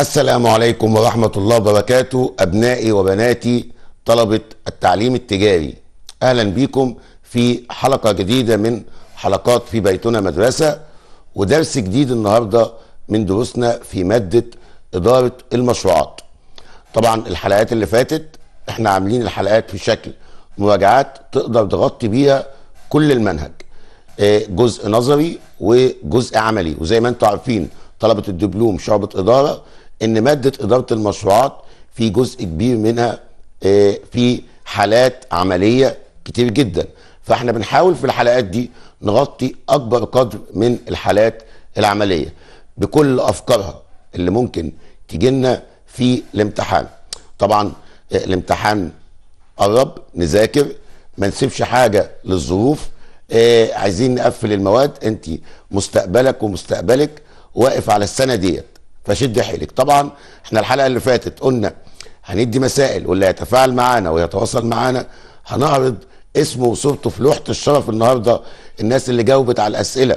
السلام عليكم ورحمة الله وبركاته أبنائي وبناتي طلبة التعليم التجاري أهلا بكم في حلقة جديدة من حلقات في بيتنا مدرسة ودرس جديد النهاردة من دروسنا في مادة إدارة المشروعات طبعا الحلقات اللي فاتت احنا عاملين الحلقات في شكل مراجعات تقدر تغطي بيها كل المنهج آه، جزء نظري وجزء عملي وزي ما انتم عارفين طلبة الدبلوم شعبة إدارة ان ماده اداره المشروعات في جزء كبير منها آه، في حالات عمليه كتير جدا فاحنا بنحاول في الحلقات دي نغطي اكبر قدر من الحالات العمليه بكل افكارها اللي ممكن تجينا لنا في الامتحان طبعا آه، الامتحان قرب نذاكر ما نسيبش حاجه للظروف آه، عايزين نقفل المواد انت مستقبلك ومستقبلك واقف على السنه ديت فشد حيلك طبعا احنا الحلقه اللي فاتت قلنا هندي مسائل واللي هيتفاعل معانا ويتواصل معانا هنعرض اسمه وصورته في لوحه الشرف النهارده الناس اللي جاوبت على الاسئله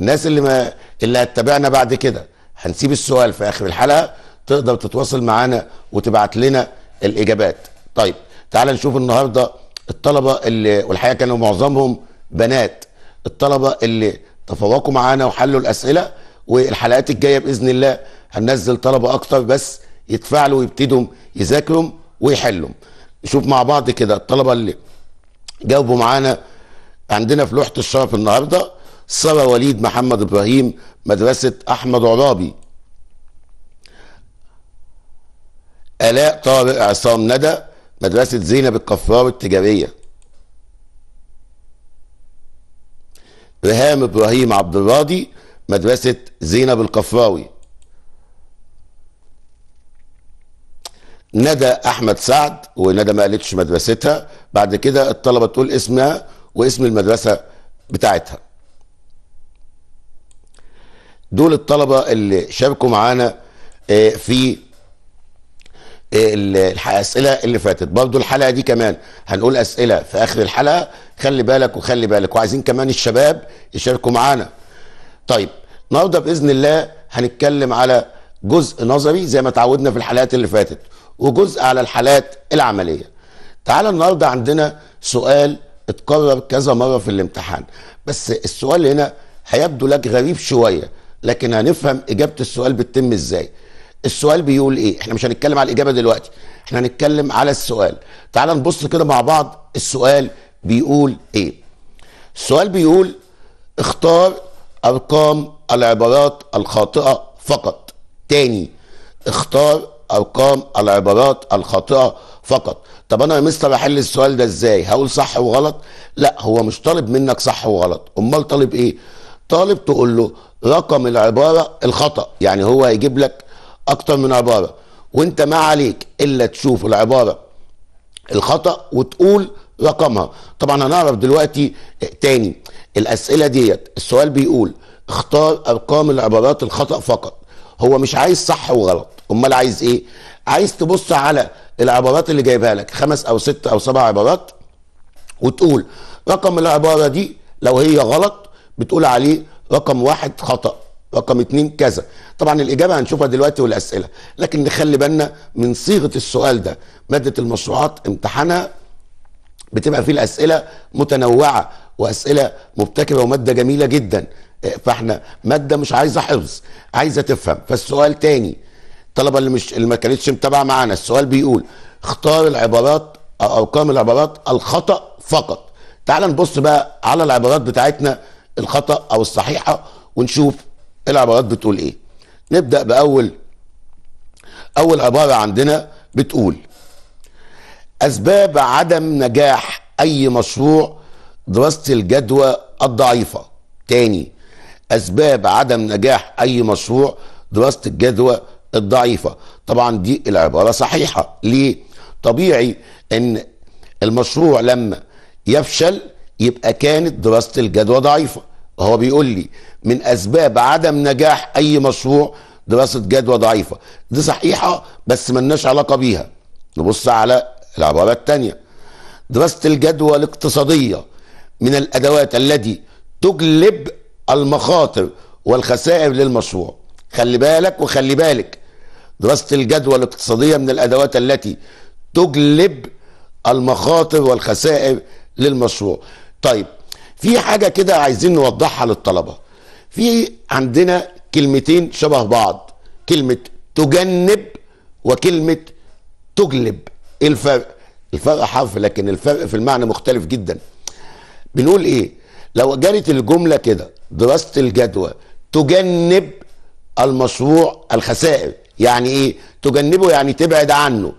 الناس اللي ما اللي هتتابعنا بعد كده هنسيب السؤال في اخر الحلقه تقدر تتواصل معانا وتبعت لنا الاجابات طيب تعال نشوف النهارده الطلبه اللي والحقيقه كانوا معظمهم بنات الطلبه اللي تفوقوا معانا وحلوا الاسئله والحلقات الجايه باذن الله هننزل طلبه اكتر بس يتفاعلوا ويبتدوا يذاكروا ويحلوا نشوف مع بعض كده الطلبه اللي جاوبوا معانا عندنا في لوحه الشرف النهارده ساره وليد محمد ابراهيم مدرسه احمد عرابي الاء طارق عصام ندى مدرسه زينب الكفار التجاريه ريهام ابراهيم عبد الراضي مدرسة زينب القفراوي ندى احمد سعد وندى ما قالتش مدرستها بعد كده الطلبه تقول اسمها واسم المدرسه بتاعتها دول الطلبه اللي شاركوا معانا آه، في آه، الاسئله اللي فاتت برضو الحلقه دي كمان هنقول اسئله في اخر الحلقه خلي بالك وخلي بالك وعايزين كمان الشباب يشاركوا معانا طيب النهارده باذن الله هنتكلم على جزء نظري زي ما تعودنا في الحلقات اللي فاتت وجزء على الحالات العمليه تعالى النهارده عندنا سؤال اتكرر كذا مره في الامتحان بس السؤال هنا هيبدو لك غريب شويه لكن هنفهم اجابه السؤال بتتم ازاي السؤال بيقول ايه احنا مش هنتكلم على الاجابه دلوقتي احنا هنتكلم على السؤال تعال نبص كده مع بعض السؤال بيقول ايه السؤال بيقول اختار أرقام العبارات الخاطئة فقط تاني اختار أرقام العبارات الخاطئة فقط طب أنا يا مستر أحل السؤال ده إزاي هقول صح وغلط لا هو مش طالب منك صح وغلط أمال طالب إيه طالب تقول له رقم العبارة الخطأ يعني هو هيجيب لك أكتر من عبارة وانت ما عليك إلا تشوف العبارة الخطأ وتقول رقمها طبعا هنعرف دلوقتي تاني الاسئله ديت السؤال بيقول اختار ارقام العبارات الخطا فقط هو مش عايز صح وغلط امال عايز ايه عايز تبص على العبارات اللي جايبها لك خمس او ست او سبع عبارات وتقول رقم العباره دي لو هي غلط بتقول عليه رقم واحد خطا رقم اتنين كذا طبعا الإجابة هنشوفها دلوقتي والأسئلة لكن نخلي بالنا من صيغة السؤال ده مادة المشروعات امتحانها بتبقى فيه الأسئلة متنوعة واسئله مبتكره وماده جميله جدا إيه، فاحنا ماده مش عايزه حفظ عايزه تفهم فالسؤال تاني الطلبه اللي مش اللي ما كانتش متابعه معانا السؤال بيقول اختار العبارات او ارقام العبارات الخطا فقط تعال نبص بقى على العبارات بتاعتنا الخطا او الصحيحه ونشوف العبارات بتقول ايه نبدا باول اول عباره عندنا بتقول اسباب عدم نجاح اي مشروع دراسة الجدوى الضعيفة تاني أسباب عدم نجاح أي مشروع دراسة الجدوى الضعيفة طبعا دي العبارة صحيحة ليه طبيعي أن المشروع لما يفشل يبقى كانت دراسة الجدوى ضعيفة هو بيقول لي من أسباب عدم نجاح أي مشروع دراسة جدوى ضعيفة دي صحيحة بس ملناش علاقة بيها نبص على العبارة التانية دراسة الجدوى الاقتصادية من الادوات التي تجلب المخاطر والخسائر للمشروع خلي بالك وخلي بالك دراسه الجدوى الاقتصاديه من الادوات التي تجلب المخاطر والخسائر للمشروع طيب في حاجه كده عايزين نوضحها للطلبه في عندنا كلمتين شبه بعض كلمه تجنب وكلمه تجلب إيه الفرق الفرق حرف لكن الفرق في المعنى مختلف جدا بنقول ايه لو جرت الجمله كده دراسه الجدوى تجنب المشروع الخسائر يعني ايه تجنبه يعني تبعد عنه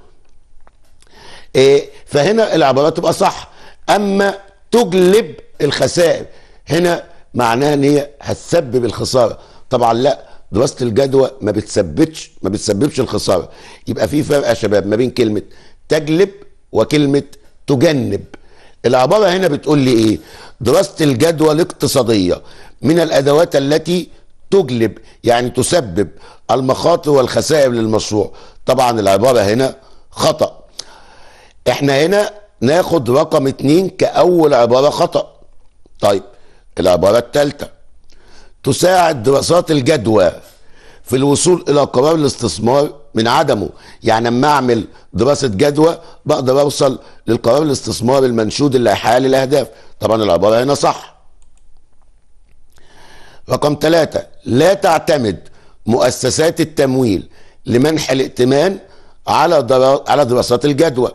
إيه فهنا العبارات تبقى صح اما تجلب الخسائر هنا معناها ان هي هتسبب الخساره طبعا لا دراسه الجدوى ما بتثبتش ما بتسببش الخساره يبقى في فرق يا شباب ما بين كلمه تجلب وكلمه تجنب العبارة هنا بتقول لي إيه دراسة الجدوى الاقتصادية من الأدوات التي تجلب يعني تسبب المخاطر والخسائر للمشروع طبعا العبارة هنا خطأ احنا هنا ناخد رقم اتنين كأول عبارة خطأ طيب العبارة الثالثة تساعد دراسات الجدوى في الوصول إلى قرار الاستثمار من عدمه يعني اما اعمل دراسه جدوى بقدر اوصل للقرار الاستثماري المنشود اللي هيحقق الاهداف طبعا العباره هنا صح رقم ثلاثة لا تعتمد مؤسسات التمويل لمنح الائتمان على على دراسات الجدوى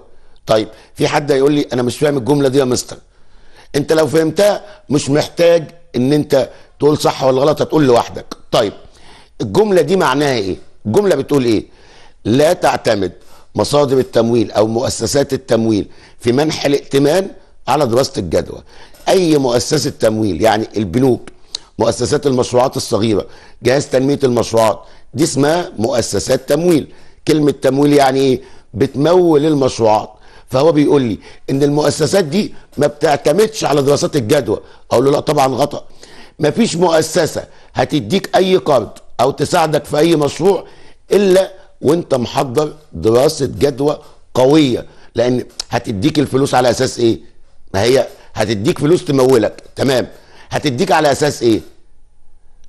طيب في حد هيقول لي انا مش فاهم الجمله دي يا مستر انت لو فهمتها مش محتاج ان انت تقول صح ولا غلط هتقول لوحدك طيب الجمله دي معناها ايه الجمله بتقول ايه لا تعتمد مصادر التمويل او مؤسسات التمويل في منح الائتمان على دراسه الجدوى اي مؤسسه تمويل يعني البنوك مؤسسات المشروعات الصغيره جهاز تنميه المشروعات دي اسمها مؤسسات تمويل كلمه تمويل يعني ايه بتمول المشروعات فهو بيقول لي ان المؤسسات دي ما بتعتمدش على دراسات الجدوى اقول له لا طبعا غلط ما فيش مؤسسه هتديك اي قرض او تساعدك في اي مشروع الا وانت محضر دراسه جدوى قويه لان هتديك الفلوس على اساس ايه ما هي هتديك فلوس تمولك تمام هتديك على اساس ايه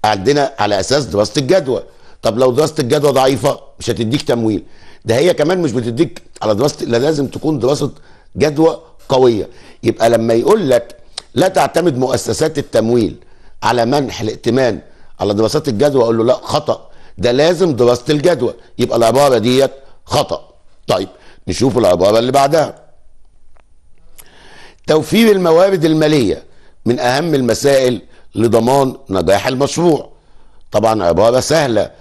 عندنا على اساس دراسه الجدوى طب لو دراسه الجدوى ضعيفه مش هتديك تمويل ده هي كمان مش بتديك على دراسه لا لازم تكون دراسه جدوى قويه يبقى لما يقول لك لا تعتمد مؤسسات التمويل على منح الائتمان على دراسات الجدوى اقول له لا خطأ ده لازم دراسه الجدوى يبقى العباره ديت خطا طيب نشوف العباره اللي بعدها توفير الموارد الماليه من اهم المسائل لضمان نجاح المشروع طبعا عباره سهله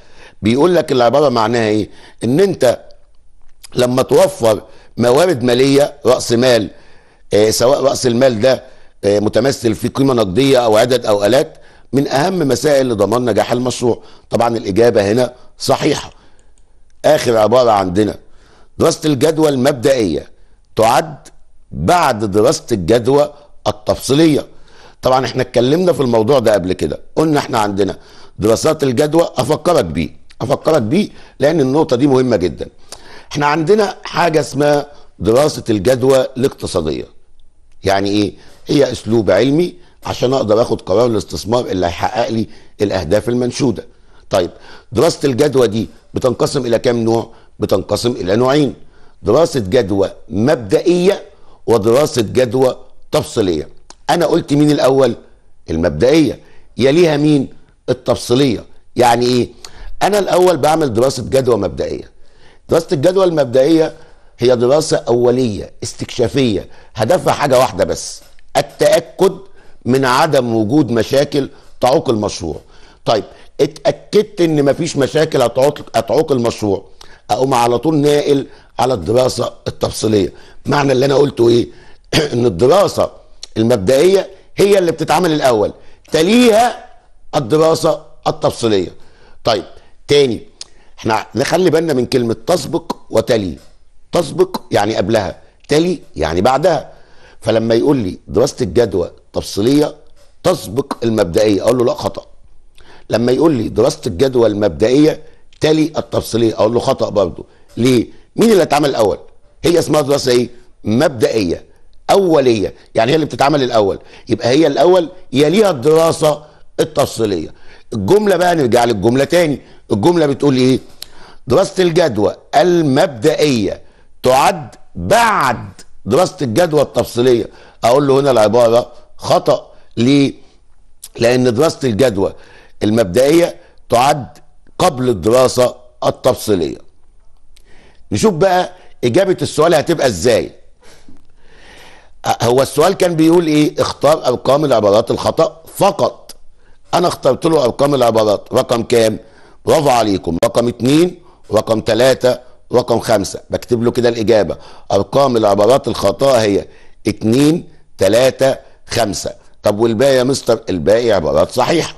بيقول لك العباره معناها ايه ان انت لما توفر موارد ماليه راس مال آه، سواء راس المال ده آه، متمثل في قيمه نقديه او عدد او الات من اهم مسائل لضمان نجاح المشروع طبعا الاجابه هنا صحيحه اخر عباره عندنا دراسه الجدوى المبدئيه تعد بعد دراسه الجدوى التفصيليه طبعا احنا اتكلمنا في الموضوع ده قبل كده قلنا احنا عندنا دراسات الجدوى افكرك بيه افكرك بيه لان النقطه دي مهمه جدا احنا عندنا حاجه اسمها دراسه الجدوى الاقتصاديه يعني ايه هي اسلوب علمي عشان اقدر اخد قرار الاستثمار اللي هيحقق لي الاهداف المنشوده طيب دراسه الجدوى دي بتنقسم الى كام نوع بتنقسم الى نوعين دراسه جدوى مبدئيه ودراسه جدوى تفصيليه انا قلت مين الاول المبدئيه يليها مين التفصيليه يعني ايه انا الاول بعمل دراسه جدوى مبدئيه دراسه الجدوى المبدئيه هي دراسه اوليه استكشافيه هدفها حاجه واحده بس التاكد من عدم وجود مشاكل تعوق المشروع طيب اتاكدت ان مفيش مشاكل هتعوق المشروع اقوم على طول ناقل على الدراسه التفصيليه معنى اللي انا قلته ايه ان الدراسه المبدئيه هي اللي بتتعمل الاول تليها الدراسه التفصيليه طيب تاني احنا نخلي بالنا من كلمه تسبق وتلي تسبق يعني قبلها تلي يعني بعدها فلما يقول لي دراسه الجدوى تفصيليه تسبق المبدئيه اقول له لا خطا لما يقول لي دراسه الجدوى المبدئيه تلي التفصيليه اقول له خطا برضه ليه مين اللي اتعمل الاول هي اسمها دراسه ايه مبدئيه اوليه يعني هي اللي بتتعمل الاول يبقى هي الاول يليها الدراسه التفصيليه الجمله بقى نرجع للجمله تاني الجمله بتقول ايه دراسه الجدوى المبدئيه تعد بعد دراسه الجدوى التفصيليه اقول له هنا العباره خطا ليه؟ لان دراسه الجدوى المبدئيه تعد قبل الدراسه التفصيليه. نشوف بقى اجابه السؤال هتبقى ازاي؟ هو السؤال كان بيقول ايه؟ اختار ارقام العبارات الخطا فقط. انا اخترت له ارقام العبارات رقم كام؟ برافو عليكم رقم اتنين رقم ثلاثة رقم خمسة بكتب له كده الإجابة أرقام العبارات الخطأ هي اتنين تلاتة خمسة طب والباقي يا مستر الباقي عبارات صحيحة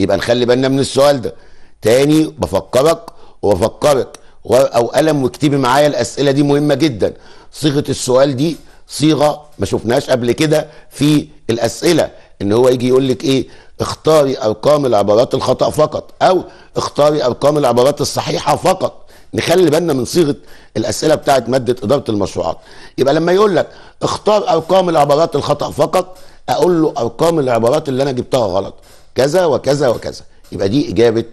يبقى نخلي بالنا من السؤال ده تاني بفكرك وبفكرك ورقة وقلم واكتبي معايا الأسئلة دي مهمة جدا صيغة السؤال دي صيغة ما شفناهاش قبل كده في الأسئلة ان هو يجي يقول لك ايه اختاري ارقام العبارات الخطا فقط او اختاري ارقام العبارات الصحيحه فقط نخلي بالنا من صيغه الاسئله بتاعت ماده اداره المشروعات يبقى لما يقول لك اختار ارقام العبارات الخطا فقط اقول له ارقام العبارات اللي انا جبتها غلط كذا وكذا وكذا يبقى دي اجابه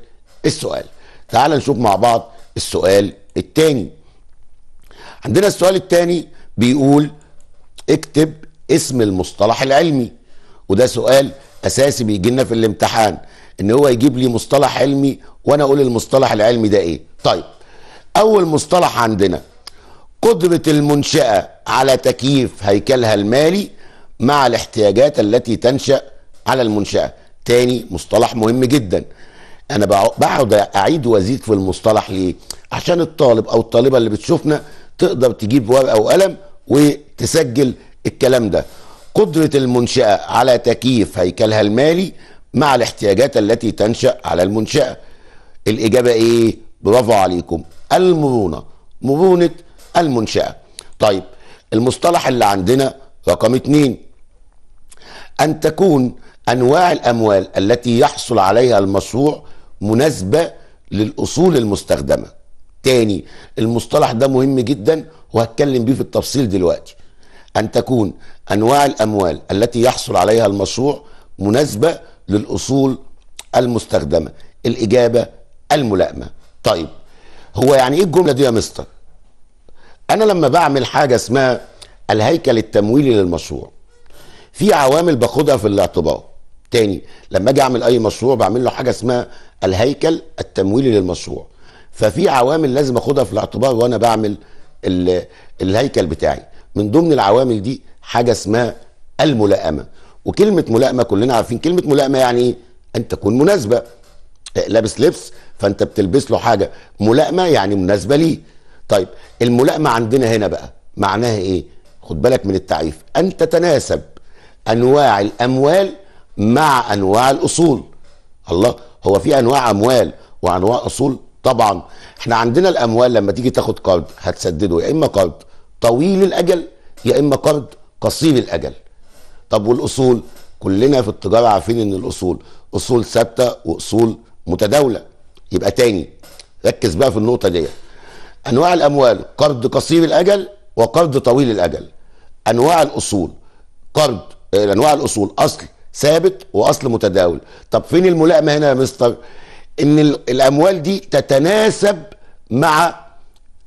السؤال تعال نشوف مع بعض السؤال الثاني عندنا السؤال الثاني بيقول اكتب اسم المصطلح العلمي وده سؤال اساسي بيجي لنا في الامتحان ان هو يجيب لي مصطلح علمي وانا اقول المصطلح العلمي ده ايه طيب اول مصطلح عندنا قدرة المنشأة على تكييف هيكلها المالي مع الاحتياجات التي تنشأ على المنشأة تاني مصطلح مهم جدا انا بقعد اعيد وازيد في المصطلح ليه عشان الطالب او الطالبة اللي بتشوفنا تقدر تجيب ورقة وقلم وتسجل الكلام ده قدرة المنشأة على تكييف هيكلها المالي مع الاحتياجات التي تنشأ على المنشأة الإجابة إيه؟ برافو عليكم المرونة مرونة المنشأة طيب المصطلح اللي عندنا رقم اتنين أن تكون أنواع الأموال التي يحصل عليها المشروع مناسبة للأصول المستخدمة تاني المصطلح ده مهم جدا وهتكلم بيه في التفصيل دلوقتي أن تكون أنواع الأموال التي يحصل عليها المشروع مناسبة للأصول المستخدمة الإجابة الملائمة طيب هو يعني ايه الجمله دي يا مستر انا لما بعمل حاجه اسمها الهيكل التمويلي للمشروع في عوامل باخدها في الاعتبار تاني لما اجي اعمل اي مشروع بعمل له حاجه اسمها الهيكل التمويلي للمشروع ففي عوامل لازم اخدها في الاعتبار وانا بعمل الهيكل بتاعي من ضمن العوامل دي حاجه اسمها الملائمه وكلمه ملائمه كلنا عارفين كلمه ملائمه يعني ايه ان تكون مناسبه لابس لبس فانت بتلبس له حاجه ملائمه يعني مناسبه ليه طيب الملائمه عندنا هنا بقى معناها ايه خد بالك من التعريف ان تتناسب انواع الاموال مع انواع الاصول الله هو في انواع اموال وانواع اصول طبعا احنا عندنا الاموال لما تيجي تاخد قرض هتسدده يا اما قرض طويل الاجل يا اما قرض قصير الاجل طب والاصول كلنا في التجاره عارفين ان الاصول اصول ثابته واصول متداوله يبقى تاني ركز بقى في النقطه دي انواع الاموال قرض قصير الاجل وقرض طويل الاجل انواع الاصول قرض آه، انواع الاصول اصل ثابت واصل متداول طب فين الملائمه هنا يا مستر ان الاموال دي تتناسب مع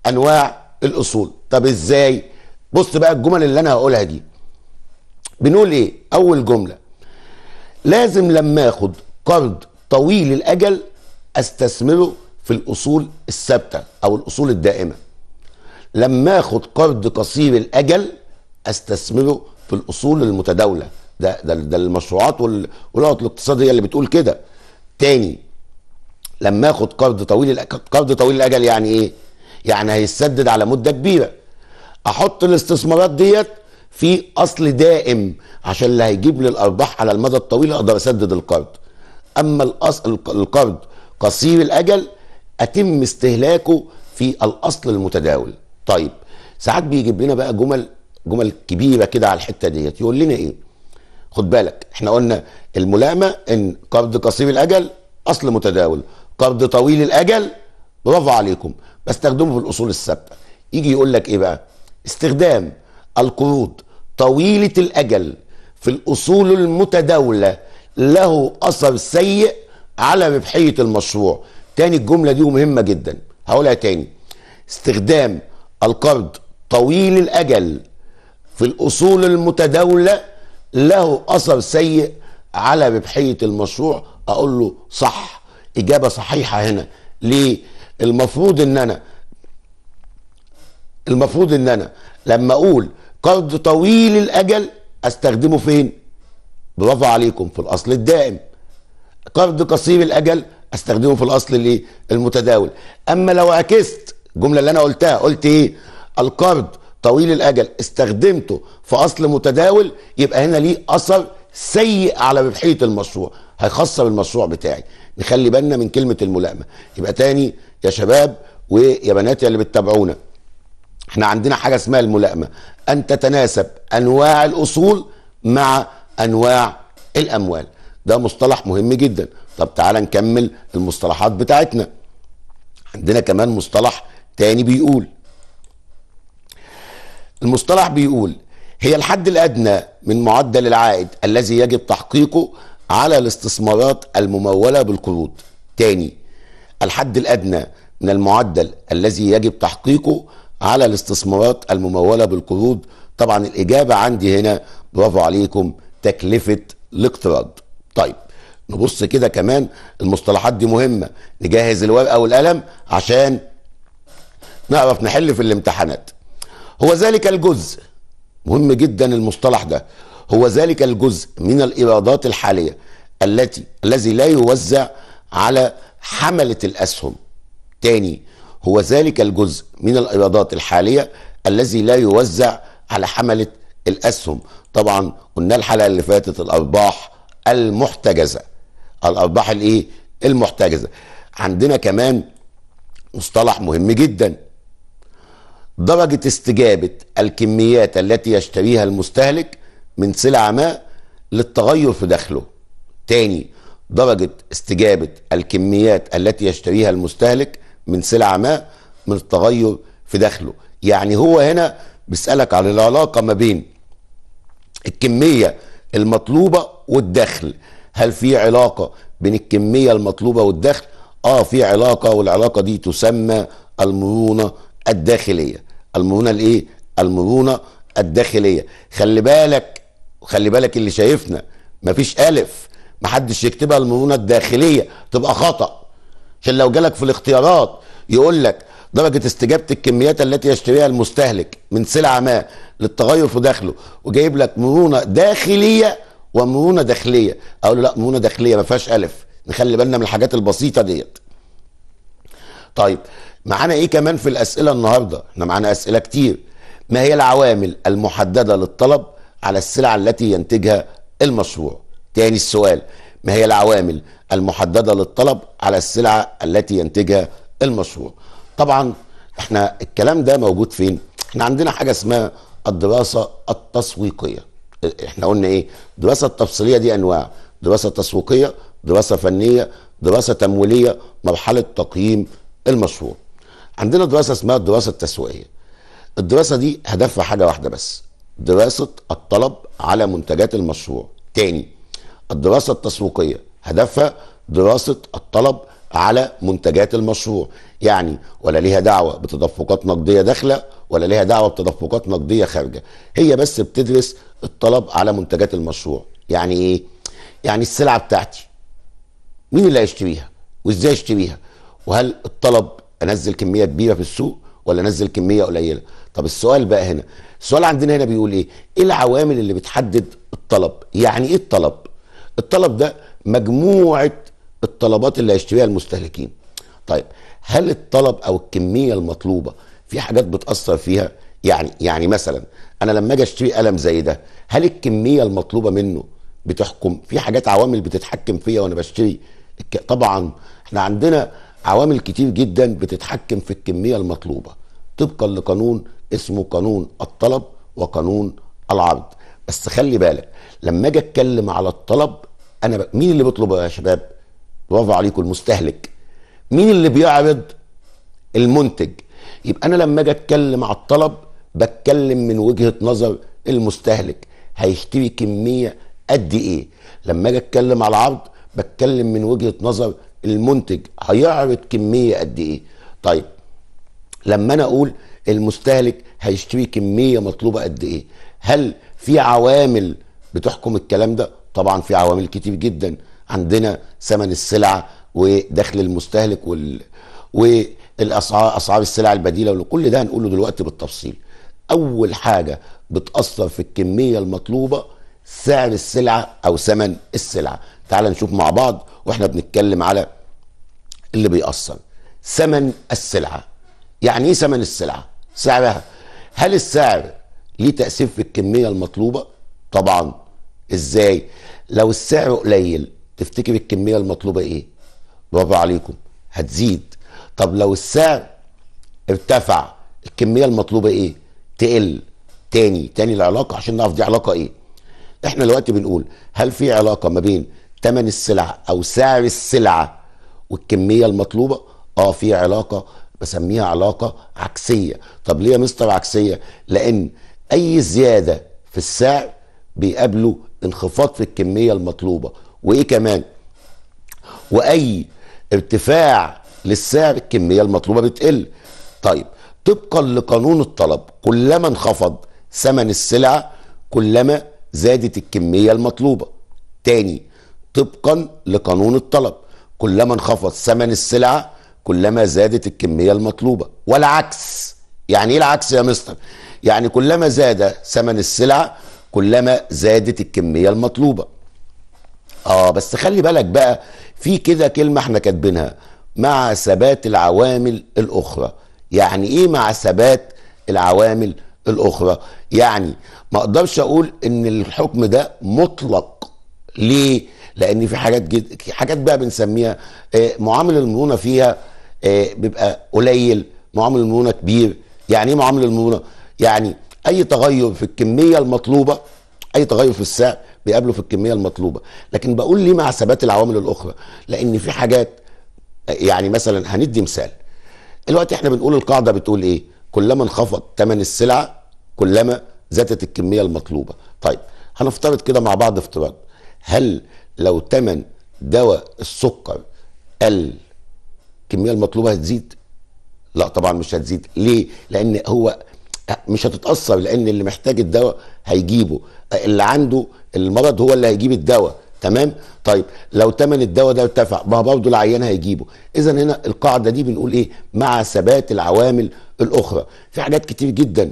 انواع الاصول طب ازاي بص بقى الجمل اللي انا هقولها دي بنقول ايه اول جمله لازم لما اخد قرض طويل الاجل استثمره في الاصول الثابته او الاصول الدائمه لما اخد قرض قصير الاجل استثمره في الاصول المتداوله ده ده, ده المشروعات والوقت الاقتصاديه اللي بتقول كده تاني لما اخد قرض طويل قرض طويل الاجل يعني ايه يعني هيسدد على مده كبيره احط الاستثمارات ديت في اصل دائم عشان اللي هيجيب لي الارباح على المدى الطويل اقدر اسدد القرض اما الاصل القرض قصير الاجل اتم استهلاكه في الاصل المتداول طيب ساعات بيجيب لنا بقى جمل جمل كبيره كده على الحته ديت يقول لنا ايه خد بالك احنا قلنا الملائمه ان قرض قصير الاجل اصل متداول قرض طويل الاجل برافو عليكم بستخدمه في الاصول الثابته يجي يقول لك ايه بقى استخدام القروض طويله الاجل في الاصول المتداوله له اثر سيء على ربحيه المشروع تاني الجمله دي ومهمه جدا هقولها تاني استخدام القرض طويل الاجل في الاصول المتداوله له اثر سيء على ربحيه المشروع اقول له صح اجابه صحيحه هنا ليه المفروض ان انا المفروض ان انا لما اقول قرض طويل الاجل استخدمه فين برافو عليكم في الاصل الدائم قرض قصير الاجل استخدمه في الاصل الايه المتداول اما لو عكست الجمله اللي انا قلتها قلت ايه القرض طويل الاجل استخدمته في اصل متداول يبقى هنا ليه اثر سيء على ربحيه المشروع هيخسر المشروع بتاعي نخلي بالنا من كلمه الملائمه يبقى تاني يا شباب ويا بنات يا اللي بتتابعونا احنا عندنا حاجه اسمها الملائمه ان تتناسب انواع الاصول مع انواع الاموال ده مصطلح مهم جدا طب تعالى نكمل المصطلحات بتاعتنا عندنا كمان مصطلح تاني بيقول المصطلح بيقول هي الحد الادنى من معدل العائد الذي يجب تحقيقه على الاستثمارات المموله بالقروض تاني الحد الادنى من المعدل الذي يجب تحقيقه على الاستثمارات المموله بالقروض طبعا الاجابه عندي هنا برافو عليكم تكلفه الاقتراض طيب نبص كده كمان المصطلحات دي مهمه نجهز الورقه والقلم عشان نعرف نحل في الامتحانات هو ذلك الجزء مهم جدا المصطلح ده هو ذلك الجزء من الايرادات الحاليه التي الذي لا يوزع على حمله الاسهم تاني هو ذلك الجزء من الايرادات الحاليه الذي لا يوزع على حمله الاسهم طبعا قلنا الحلقه اللي فاتت الارباح المحتجزه الارباح الايه المحتجزه عندنا كمان مصطلح مهم جدا درجه استجابه الكميات التي يشتريها المستهلك من سلع ما للتغير في دخله تاني درجه استجابه الكميات التي يشتريها المستهلك من سلع ما من التغير في دخله يعني هو هنا بيسالك عن العلاقه ما بين الكميه المطلوبه والدخل هل في علاقه بين الكميه المطلوبه والدخل اه في علاقه والعلاقه دي تسمى المرونه الداخليه المرونه الايه المرونه الداخليه خلي بالك خلي بالك اللي شايفنا مفيش الف محدش يكتبها المرونه الداخليه تبقى خطا عشان لو جالك في الاختيارات يقول لك درجة استجابة الكميات التي يشتريها المستهلك من سلعة ما للتغير في دخله وجايب لك مرونة داخلية ومرونة داخلية أقول لا مرونة داخلية ما فيهاش ألف نخلي بالنا من الحاجات البسيطة ديت طيب معانا ايه كمان في الاسئله النهارده احنا معانا اسئله كتير ما هي العوامل المحدده للطلب على السلع التي ينتجها المشروع تاني السؤال ما هي العوامل المحدده للطلب على السلعة التي ينتجها المشروع طبعا احنا الكلام ده موجود فين احنا عندنا حاجه اسمها الدراسه التسويقيه احنا قلنا ايه الدراسه التفصيليه دي انواع دراسه تسويقيه دراسه فنيه دراسه تمويليه مرحله تقييم المشروع عندنا دراسه اسمها الدراسه التسويقيه الدراسه دي هدفها حاجه واحده بس دراسه الطلب على منتجات المشروع تاني الدراسه التسويقيه هدفها دراسه الطلب على منتجات المشروع يعني ولا ليها دعوة بتدفقات نقدية داخلة ولا ليها دعوة بتدفقات نقدية خارجة هي بس بتدرس الطلب على منتجات المشروع يعني ايه يعني السلعة بتاعتي مين اللي هيشتريها وازاي اشتريها وهل الطلب انزل كمية كبيرة في السوق ولا انزل كمية قليلة طب السؤال بقى هنا السؤال عندنا هنا بيقول ايه ايه العوامل اللي بتحدد الطلب يعني ايه الطلب الطلب ده مجموعة الطلبات اللي هيشتريها المستهلكين طيب هل الطلب او الكميه المطلوبه في حاجات بتاثر فيها يعني يعني مثلا انا لما اجي اشتري قلم زي ده هل الكميه المطلوبه منه بتحكم في حاجات عوامل بتتحكم فيا وانا بشتري طبعا احنا عندنا عوامل كتير جدا بتتحكم في الكميه المطلوبه طبقا لقانون اسمه قانون الطلب وقانون العرض بس خلي بالك لما اجي اتكلم على الطلب انا ب... مين اللي بيطلب يا شباب برافو عليكم المستهلك مين اللي بيعرض المنتج يبقى انا لما اجي اتكلم على الطلب بتكلم من وجهه نظر المستهلك هيشتري كميه قد ايه لما اجي اتكلم على العرض بتكلم من وجهه نظر المنتج هيعرض كميه قد ايه طيب لما انا اقول المستهلك هيشتري كميه مطلوبه قد ايه هل في عوامل بتحكم الكلام ده طبعا في عوامل كتير جدا عندنا ثمن السلع ودخل المستهلك وال والاسعار اسعار السلع البديله وكل ده هنقوله دلوقتي بالتفصيل. اول حاجه بتاثر في الكميه المطلوبه سعر السلعه او ثمن السلعه. تعال نشوف مع بعض واحنا بنتكلم على اللي بيأثر. ثمن السلعه. يعني ايه ثمن السلعه؟ سعرها. هل السعر ليه تاثير في الكميه المطلوبه؟ طبعا. ازاي؟ لو السعر قليل تفتكر الكميه المطلوبه ايه برافو عليكم هتزيد طب لو السعر ارتفع الكميه المطلوبه ايه تقل تاني تاني العلاقه عشان نعرف دي علاقه ايه احنا دلوقتي بنقول هل في علاقه ما بين ثمن السلعه او سعر السلعه والكميه المطلوبه اه في علاقه بسميها علاقه عكسيه طب ليه يا مستر عكسيه لان اي زياده في السعر بيقابله انخفاض في الكميه المطلوبه وايه كمان واي ارتفاع للسعر الكميه المطلوبه بتقل طيب طبقا لقانون الطلب كلما انخفض ثمن السلعه كلما زادت الكميه المطلوبه تاني طبقا لقانون الطلب كلما انخفض ثمن السلعه كلما زادت الكميه المطلوبه والعكس يعني ايه العكس يا مستر يعني كلما زاد ثمن السلعه كلما زادت الكميه المطلوبه اه بس خلي بالك بقى في كده كلمه احنا كاتبينها مع ثبات العوامل الاخرى يعني ايه مع ثبات العوامل الاخرى يعني ما اقدرش اقول ان الحكم ده مطلق ليه لان في حاجات جد... حاجات بقى بنسميها آه، معامل المرونه فيها آه، بيبقى قليل معامل المرونه كبير يعني ايه معامل المرونه يعني اي تغير في الكميه المطلوبه اي تغير في السعر بيقابلوا في الكميه المطلوبه لكن بقول ليه مع ثبات العوامل الاخرى لان في حاجات يعني مثلا هندي مثال دلوقتي احنا بنقول القاعده بتقول ايه كلما انخفض ثمن السلعه كلما زادت الكميه المطلوبه طيب هنفترض كده مع بعض افتراض هل لو ثمن دواء السكر قل الكميه المطلوبه هتزيد لا طبعا مش هتزيد ليه لان هو مش هتتاثر لان اللي محتاج الدواء هيجيبه اللي عنده المرض هو اللي هيجيب الدواء تمام طيب لو ثمن الدواء ده ارتفع ما برضه العيان هيجيبه اذا هنا القاعده دي بنقول ايه مع ثبات العوامل الاخرى في حاجات كتير جدا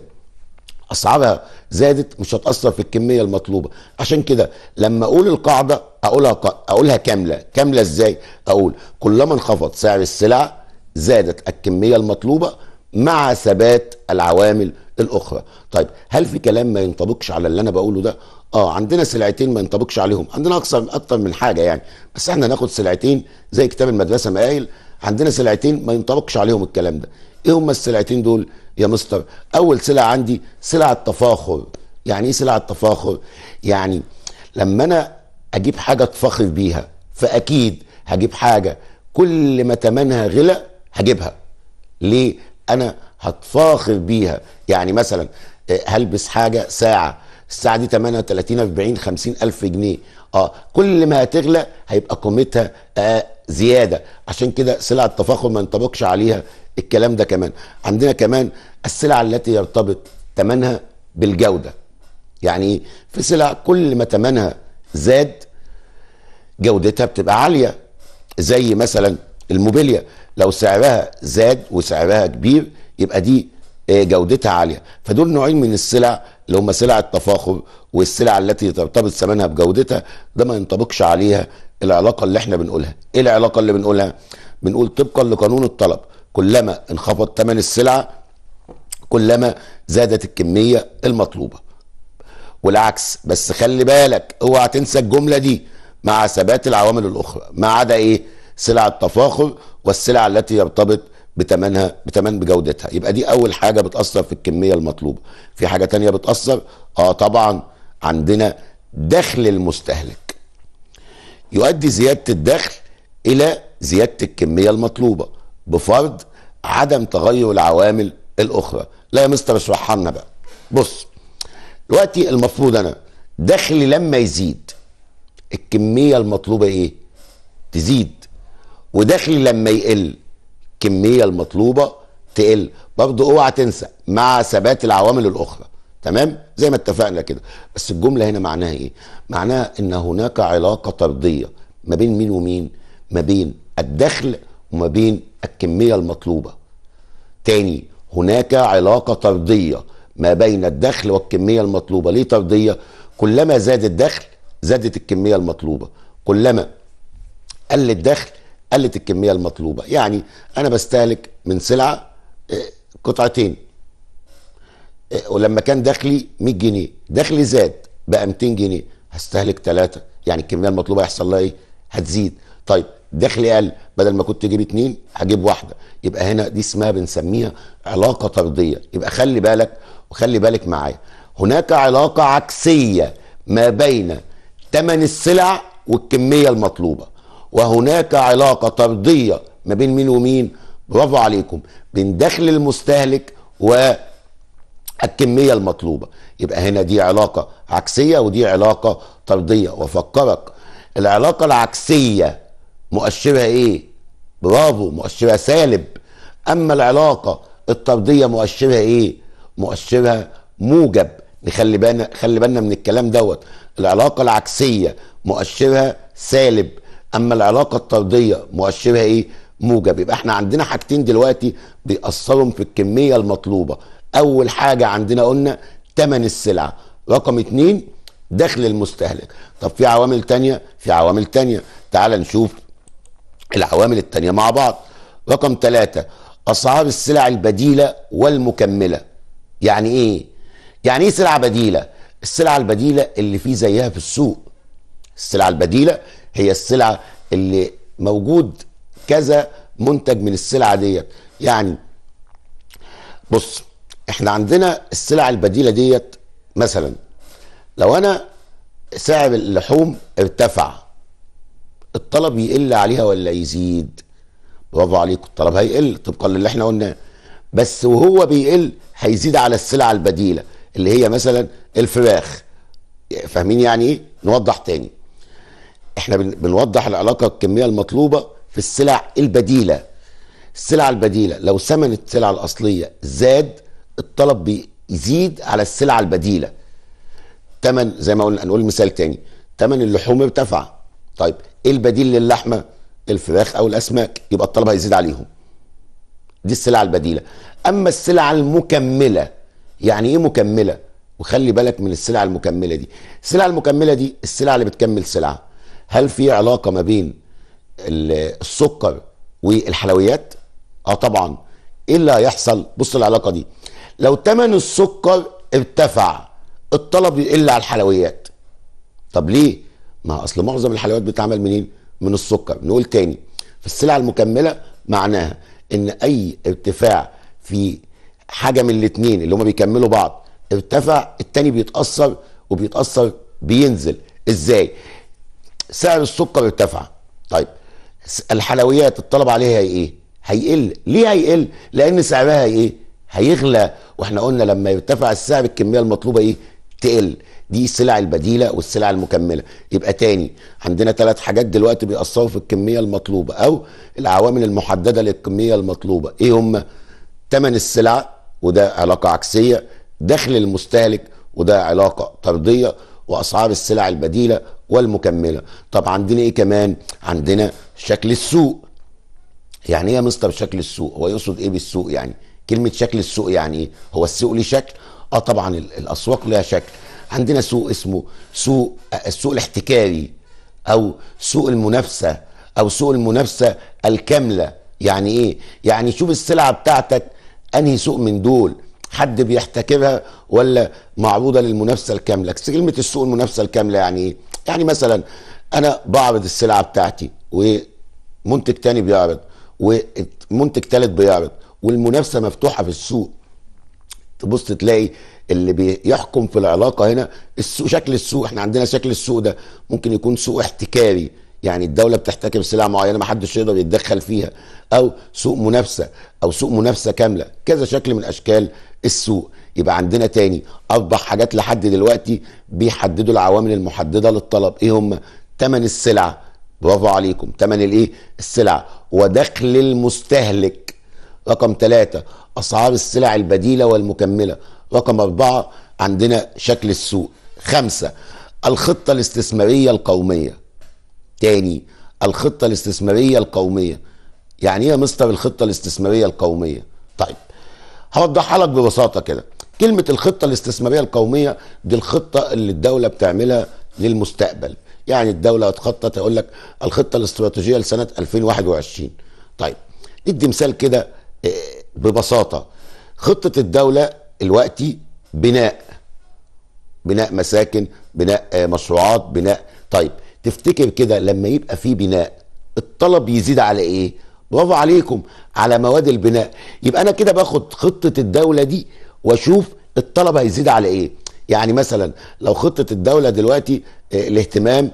اسعارها زادت مش هتاثر في الكميه المطلوبه عشان كده لما اقول القاعده اقولها اقولها كامله كامله ازاي اقول كلما انخفض سعر السلع زادت الكميه المطلوبه مع ثبات العوامل الاخرى طيب هل في كلام ما ينطبقش على اللي انا بقوله ده اه عندنا سلعتين ما ينطبقش عليهم عندنا اكثر اكثر من حاجه يعني بس احنا ناخد سلعتين زي كتاب المدرسه ما قايل عندنا سلعتين ما ينطبقش عليهم الكلام ده ايه هما السلعتين دول يا مستر اول سلعه عندي سلعه التفاخر يعني ايه سلعه التفاخر يعني لما انا اجيب حاجه اتفاخر بيها فاكيد هجيب حاجه كل ما تمنها غلى هجيبها ليه انا هتفاخر بيها يعني مثلا آه، هلبس حاجه ساعه الساعه دي 38 40 50 الف جنيه اه كل ما هتغلى هيبقى قيمتها آه زياده عشان كده سلع التفاخر ما ينطبقش عليها الكلام ده كمان عندنا كمان السلع التي يرتبط ثمنها بالجوده يعني في سلع كل ما ثمنها زاد جودتها بتبقى عاليه زي مثلا الموبيليا لو سعرها زاد وسعرها كبير يبقى دي آه، جودتها عاليه فدول نوعين من السلع اللي هم سلع التفاخر والسلع التي ترتبط ثمنها بجودتها ده ما ينطبقش عليها العلاقه اللي احنا بنقولها ايه العلاقه اللي بنقولها بنقول طبقا لقانون الطلب كلما انخفض ثمن السلعه كلما زادت الكميه المطلوبه والعكس بس خلي بالك اوعى تنسى الجمله دي مع ثبات العوامل الاخرى ما عدا ايه سلع التفاخر والسلع التي يرتبط بتمنها بتمن بجودتها يبقى دي اول حاجه بتاثر في الكميه المطلوبه في حاجه تانية بتاثر اه طبعا عندنا دخل المستهلك يؤدي زياده الدخل الى زياده الكميه المطلوبه بفرض عدم تغير العوامل الاخرى لا يا مستر اشرحها لنا بقى بص دلوقتي المفروض انا دخلي لما يزيد الكميه المطلوبه ايه تزيد ودخلي لما يقل الكميه المطلوبه تقل برضه اوعى تنسى مع ثبات العوامل الاخرى تمام زي ما اتفقنا كده بس الجمله هنا معناها ايه معناها ان هناك علاقه طرديه ما بين مين ومين ما بين الدخل وما بين الكميه المطلوبه تاني هناك علاقه طرديه ما بين الدخل والكميه المطلوبه ليه طرديه كلما زاد الدخل زادت الكميه المطلوبه كلما قل الدخل قلت الكميه المطلوبه يعني انا بستهلك من سلعه آه، قطعتين آه، ولما كان دخلي 100 جنيه دخلي زاد بقى 200 جنيه هستهلك ثلاثه يعني الكميه المطلوبه هيحصل لها ايه هتزيد طيب دخلي قل بدل ما كنت تجيب اتنين هجيب واحده يبقى هنا دي اسمها بنسميها علاقه طرديه يبقى خلي بالك وخلي بالك معايا هناك علاقه عكسيه ما بين ثمن السلع والكميه المطلوبه وهناك علاقه طرديه ما بين مين ومين برافو عليكم بين دخل المستهلك و الكمية المطلوبة يبقى هنا دي علاقة عكسية ودي علاقة طردية وفكرك العلاقة العكسية مؤشرها ايه برافو مؤشرها سالب اما العلاقة الطردية مؤشرها ايه مؤشرها موجب نخلي بالنا خلي بالنا من الكلام دوت العلاقة العكسية مؤشرها سالب اما العلاقه الطرديه مؤشرها ايه موجب يبقى احنا عندنا حاجتين دلوقتي بيأثروا في الكميه المطلوبه اول حاجه عندنا قلنا ثمن السلعه رقم اتنين دخل المستهلك طب في عوامل تانية في عوامل تانية تعال نشوف العوامل التانية مع بعض رقم ثلاثة أسعار السلع البديلة والمكملة يعني إيه؟ يعني إيه سلعة بديلة؟ السلعة البديلة اللي في زيها في السوق السلعة البديلة هي السلعه اللي موجود كذا منتج من السلعه ديت يعني بص احنا عندنا السلع البديله ديت مثلا لو انا سعر اللحوم ارتفع الطلب يقل عليها ولا يزيد برافو عليكم الطلب هيقل طبقا للي احنا قلناه بس وهو بيقل هيزيد على السلع البديله اللي هي مثلا الفراخ فاهمين يعني ايه نوضح تاني احنا بنوضح العلاقه الكميه المطلوبه في السلع البديله السلع البديله لو ثمن السلع الاصليه زاد الطلب بيزيد على السلع البديله تمن زي ما قلنا نقول مثال تاني تمن اللحوم ارتفع طيب ايه البديل للحمه الفراخ او الاسماك يبقى الطلب هيزيد عليهم دي السلع البديله اما السلع المكمله يعني ايه مكمله وخلي بالك من السلع المكمله دي السلع المكمله دي السلع اللي بتكمل سلعه هل في علاقه ما بين السكر والحلويات اه طبعا ايه اللي هيحصل بص العلاقه دي لو تمن السكر ارتفع الطلب يقل على الحلويات طب ليه ما اصل معظم الحلويات بتتعمل منين من السكر نقول تاني في السلع المكمله معناها ان اي ارتفاع في حاجه من الاثنين اللي هما بيكملوا بعض ارتفع التاني بيتاثر وبيتاثر بينزل ازاي سعر السكر ارتفع طيب الحلويات الطلب عليها ايه هيقل ليه هيقل لان سعرها ايه هيغلى واحنا قلنا لما يرتفع السعر الكميه المطلوبه ايه تقل دي السلع البديله والسلع المكمله يبقى تاني عندنا ثلاث حاجات دلوقتي بيأثروا في الكميه المطلوبه او العوامل المحدده للكميه المطلوبه ايه هم ثمن السلع وده علاقه عكسيه دخل المستهلك وده علاقه طرديه واسعار السلع البديله والمكمله طب عندنا ايه كمان عندنا شكل السوق يعني ايه يا مستر شكل السوق هو يقصد ايه بالسوق يعني كلمه شكل السوق يعني ايه هو السوق ليه شكل اه طبعا الاسواق لها شكل عندنا سوق اسمه سوق السوق الاحتكاري او سوق المنافسه او سوق المنافسه الكامله يعني ايه يعني شوف السلعه بتاعتك انهي سوق من دول حد بيحتكرها ولا معروضه للمنافسه الكامله كلمه السوق المنافسه الكامله يعني ايه يعني مثلا انا بعرض السلعه بتاعتي ومنتج تاني بيعرض ومنتج تالت بيعرض والمنافسه مفتوحه في السوق تبص تلاقي اللي بيحكم في العلاقه هنا السوق شكل السوق احنا عندنا شكل السوق ده ممكن يكون سوق احتكاري يعني الدوله بتحتكر سلع معينه ما حدش يقدر يتدخل فيها او سوق منافسه او سوق منافسه كامله كذا شكل من اشكال السوق يبقى عندنا تاني أربع حاجات لحد دلوقتي بيحددوا العوامل المحددة للطلب إيه هم تمن السلعة برافو عليكم تمن الإيه السلعة ودخل المستهلك رقم ثلاثة أسعار السلع البديلة والمكملة رقم أربعة عندنا شكل السوق خمسة الخطة الاستثمارية القومية تاني الخطة الاستثمارية القومية يعني ايه يا مستر الخطة الاستثمارية القومية طيب هوضحها لك ببساطه كده كلمه الخطه الاستثماريه القوميه دي الخطه اللي الدوله بتعملها للمستقبل يعني الدوله هتخطط يقول لك الخطه الاستراتيجيه لسنه 2021 طيب ادي مثال كده آه، ببساطه خطه الدوله الوقتي بناء بناء مساكن بناء آه، مشروعات بناء طيب تفتكر كده لما يبقى في بناء الطلب يزيد على ايه برافو عليكم على مواد البناء يبقى انا كده باخد خطه الدوله دي واشوف الطلب هيزيد على ايه يعني مثلا لو خطه الدوله دلوقتي آه، الاهتمام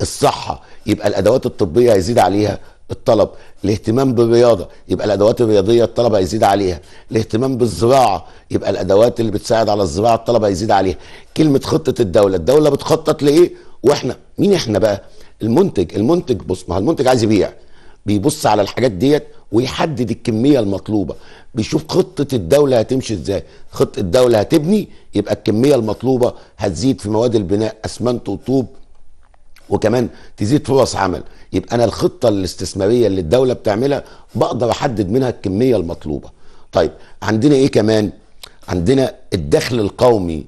بالصحه يبقى الادوات الطبيه هيزيد عليها الطلب الاهتمام بالرياضه يبقى الادوات الرياضيه الطلب هيزيد عليها الاهتمام بالزراعه يبقى الادوات اللي بتساعد على الزراعه الطلب هيزيد عليها كلمه خطه الدوله الدوله بتخطط لايه واحنا مين احنا بقى المنتج المنتج بص ما المنتج عايز يبيع بيبص على الحاجات ديت ويحدد الكميه المطلوبه بيشوف خطه الدوله هتمشي ازاي خطه الدوله هتبني يبقى الكميه المطلوبه هتزيد في مواد البناء اسمنت وطوب وكمان تزيد فرص عمل يبقى انا الخطه الاستثماريه اللي الدوله بتعملها بقدر احدد منها الكميه المطلوبه طيب عندنا ايه كمان عندنا الدخل القومي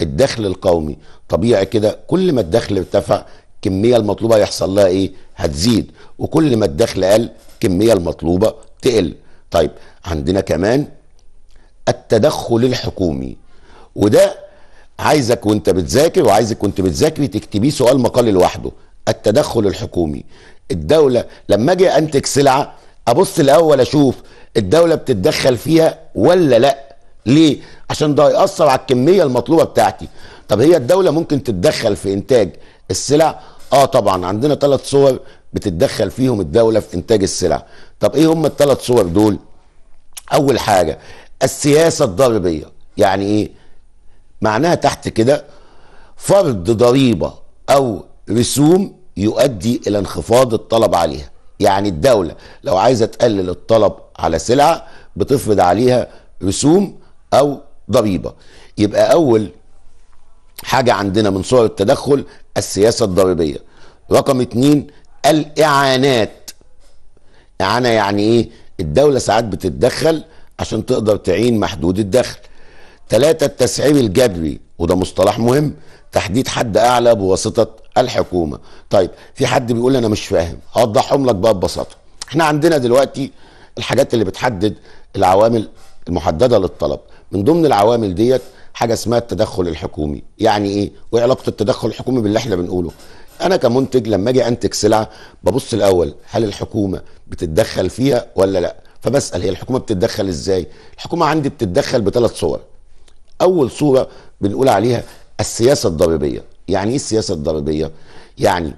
الدخل القومي طبيعي كده كل ما الدخل ارتفع الكميه المطلوبه يحصل لها ايه هتزيد وكل ما الدخل قل الكمية المطلوبة تقل طيب عندنا كمان التدخل الحكومي وده عايزك وانت بتذاكر وعايزك وانت بتذاكري تكتبيه سؤال مقال لوحده التدخل الحكومي الدولة لما اجي انتج سلعة ابص الاول اشوف الدولة بتتدخل فيها ولا لا ليه عشان ده هيأثر على الكمية المطلوبة بتاعتي طب هي الدولة ممكن تتدخل في انتاج السلع اه طبعا عندنا ثلاث صور بتتدخل فيهم الدوله في انتاج السلع طب ايه هم الثلاث صور دول اول حاجه السياسه الضريبيه يعني ايه معناها تحت كده فرض ضريبه او رسوم يؤدي الى انخفاض الطلب عليها يعني الدوله لو عايزه تقلل الطلب على سلعه بتفرض عليها رسوم او ضريبه يبقى اول حاجة عندنا من صور التدخل السياسة الضريبية رقم اتنين الإعانات إعانة يعني إيه الدولة ساعات بتتدخل عشان تقدر تعين محدود الدخل ثلاثة التسعير الجبري وده مصطلح مهم تحديد حد أعلى بواسطة الحكومة طيب في حد بيقول أنا مش فاهم هوضحهم لك بقى ببساطة احنا عندنا دلوقتي الحاجات اللي بتحدد العوامل المحددة للطلب من ضمن العوامل ديت حاجه اسمها التدخل الحكومي يعني ايه وايه علاقه التدخل الحكومي باللي احنا بنقوله انا كمنتج لما اجي انتج سلعه ببص الاول هل الحكومه بتتدخل فيها ولا لا فبسال هي الحكومه بتتدخل ازاي الحكومه عندي بتتدخل بثلاث صور اول صوره بنقول عليها السياسه الضريبيه يعني ايه السياسه الضريبيه يعني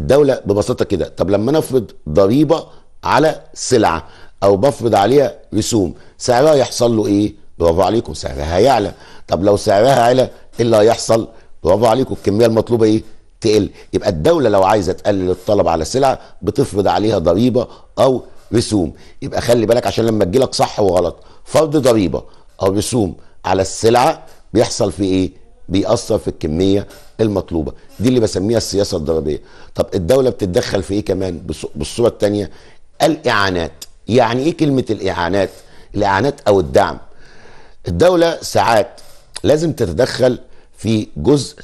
الدوله ببساطه كده طب لما انا افرض ضريبه على سلعه او بفرض عليها رسوم سعرها يحصل له ايه برافو عليكم سعرها هيعلى طب لو سعرها علا ايه اللي هيحصل برافو عليكم الكميه المطلوبه ايه تقل يبقى الدوله لو عايزه تقلل الطلب على سلعه بتفرض عليها ضريبه او رسوم يبقى خلي بالك عشان لما تجيلك صح وغلط فرض ضريبه او رسوم على السلعه بيحصل في ايه بيأثر في الكميه المطلوبه دي اللي بسميها السياسه الضريبيه طب الدوله بتتدخل في ايه كمان بالصوره الثانيه الاعانات يعني ايه كلمه الاعانات الاعانات او الدعم الدولة ساعات لازم تتدخل في جزء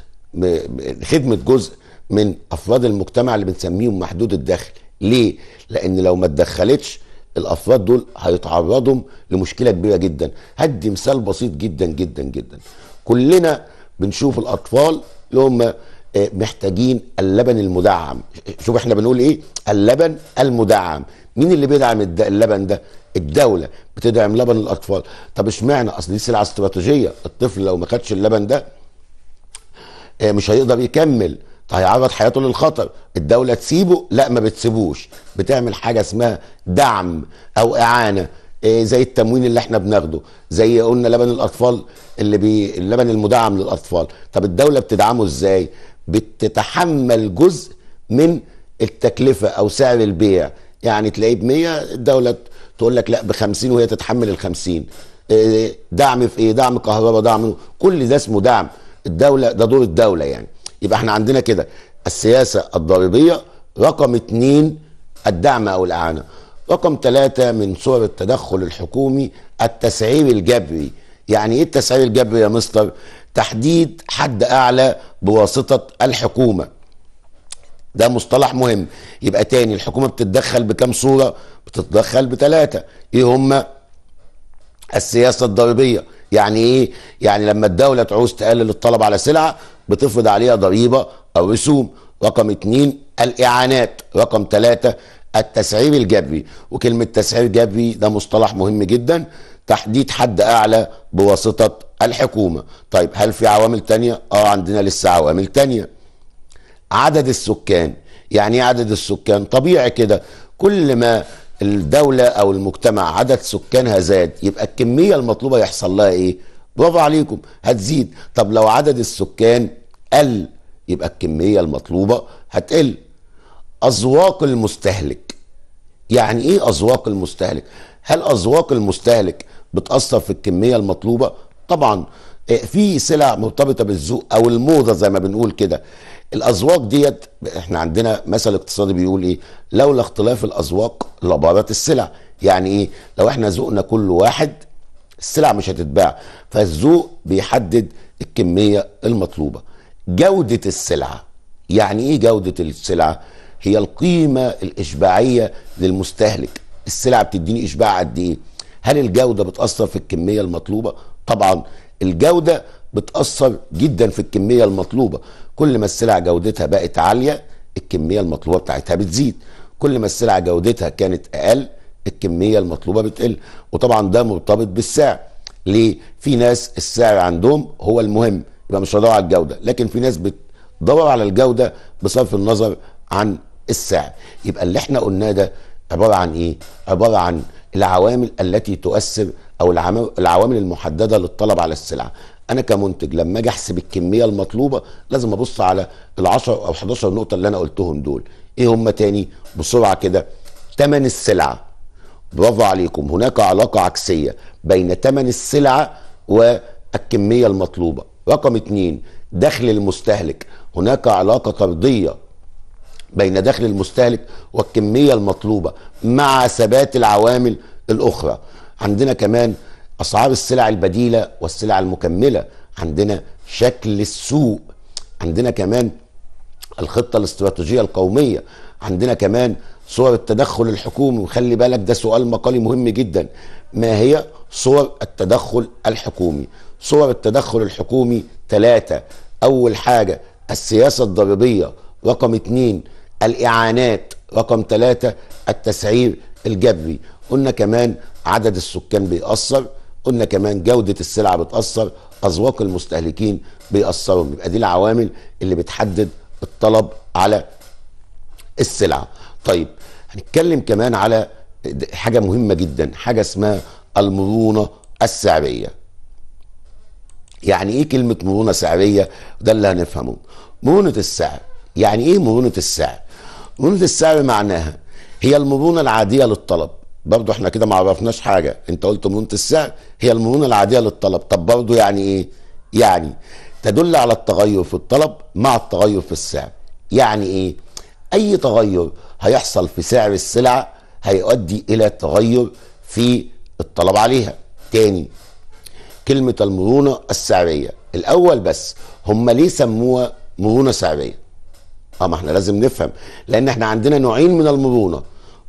خدمة جزء من أفراد المجتمع اللي بنسميهم محدود الدخل ليه؟ لأن لو ما اتدخلتش الأفراد دول هيتعرضوا لمشكلة كبيرة جدا هدي مثال بسيط جدا جدا جدا كلنا بنشوف الأطفال اللي هم آه، محتاجين اللبن المدعم شوف احنا بنقول ايه اللبن المدعم مين اللي بيدعم اللبن ده الدوله بتدعم لبن الاطفال طب اشمعنى اصل دي سلعه استراتيجيه الطفل لو ما خدش اللبن ده آه، مش هيقدر يكمل هيعرض حياته للخطر الدولة تسيبه لا ما بتسيبوش بتعمل حاجة اسمها دعم أو إعانة آه، زي التموين اللي احنا بناخده زي قلنا لبن الأطفال اللي بي اللبن المدعم للأطفال طب الدولة بتدعمه ازاي بتتحمل جزء من التكلفة أو سعر البيع يعني تلاقيه ب 100 الدوله تقول لك لا ب 50 وهي تتحمل ال 50 آه، دعم في ايه دعم كهرباء دعم كل ده اسمه دعم الدوله ده دور الدوله يعني يبقى احنا عندنا كده السياسه الضريبيه رقم اثنين الدعم او الاعانه رقم ثلاثة من صور التدخل الحكومي التسعير الجبري يعني ايه التسعير الجبري يا مستر تحديد حد اعلى بواسطة الحكومة ده مصطلح مهم يبقى تاني الحكومه بتتدخل بكام صوره بتتدخل بثلاثه ايه هم السياسه الضريبيه يعني ايه يعني لما الدوله تعوز تقلل الطلب على سلعه بتفرض عليها ضريبه او رسوم رقم اتنين الاعانات رقم ثلاثة التسعير الجبري وكلمة تسعير جبري ده مصطلح مهم جدا تحديد حد اعلى بواسطة الحكومة طيب هل في عوامل تانية اه عندنا لسه عوامل تانية عدد السكان يعني ايه عدد السكان طبيعي كده كل ما الدولة أو المجتمع عدد سكانها زاد يبقى الكمية المطلوبة يحصل لها إيه؟ برافو عليكم هتزيد طب لو عدد السكان قل يبقى الكمية المطلوبة هتقل أذواق المستهلك يعني إيه أذواق المستهلك؟ هل أذواق المستهلك بتأثر في الكمية المطلوبة؟ طبعا إيه، في سلع مرتبطة بالذوق أو الموضة زي ما بنقول كده الأذواق ديت احنا عندنا مثل اقتصادي بيقول ايه لولا اختلاف الأذواق لبارت السلع يعني ايه لو احنا ذوقنا كل واحد السلع مش هتتباع فالذوق بيحدد الكمية المطلوبة جودة السلعة يعني ايه جودة السلعة هي القيمة الإشباعية للمستهلك السلعة بتديني إشباع قد ايه هل الجودة بتأثر في الكمية المطلوبة طبعا الجودة بتأثر جدا في الكمية المطلوبة كل ما السلع جودتها بقت عالية الكمية المطلوبة بتاعتها بتزيد كل ما السلع جودتها كانت أقل الكمية المطلوبة بتقل وطبعا ده مرتبط بالسعر ليه؟ في ناس السعر عندهم هو المهم يبقى مش هدور على الجودة لكن في ناس بتدور على الجودة بصرف النظر عن السعر يبقى اللي احنا قلناه ده عبارة عن ايه؟ عبارة عن العوامل التي تؤثر او العوامل المحدده للطلب على السلعه انا كمنتج لما اجي احسب الكميه المطلوبه لازم ابص على ال10 او 11 نقطه اللي انا قلتهم دول ايه هم تاني بسرعه كده ثمن السلعه برافو عليكم هناك علاقه عكسيه بين ثمن السلعه والكميه المطلوبه رقم اتنين دخل المستهلك هناك علاقه طرديه بين دخل المستهلك والكميه المطلوبه مع ثبات العوامل الاخرى عندنا كمان اسعار السلع البديله والسلع المكمله عندنا شكل السوق عندنا كمان الخطه الاستراتيجيه القوميه عندنا كمان صور التدخل الحكومي وخلي بالك ده سؤال مقالي مهم جدا ما هي صور التدخل الحكومي صور التدخل الحكومي ثلاثة أول حاجة السياسة الضريبية رقم اتنين الإعانات رقم ثلاثة التسعير الجبري قلنا كمان عدد السكان بيأثر قلنا كمان جودة السلعة بتأثر أذواق المستهلكين بيأثروا يبقى دي العوامل اللي بتحدد الطلب على السلعة طيب هنتكلم كمان على حاجة مهمة جدا حاجة اسمها المرونة السعرية يعني ايه كلمة مرونة سعرية ده اللي هنفهمه مرونة السعر يعني ايه مرونة السعر مرونة السعر معناها هي المرونة العادية للطلب برضه احنا كده ما عرفناش حاجه انت قلت مرونه السعر هي المرونه العاديه للطلب طب برضه يعني ايه يعني تدل على التغير في الطلب مع التغير في السعر يعني ايه اي تغير هيحصل في سعر السلعه هيؤدي الى تغير في الطلب عليها تاني كلمه المرونه السعريه الاول بس هم ليه سموها مرونه سعريه اه ما احنا لازم نفهم لان احنا عندنا نوعين من المرونه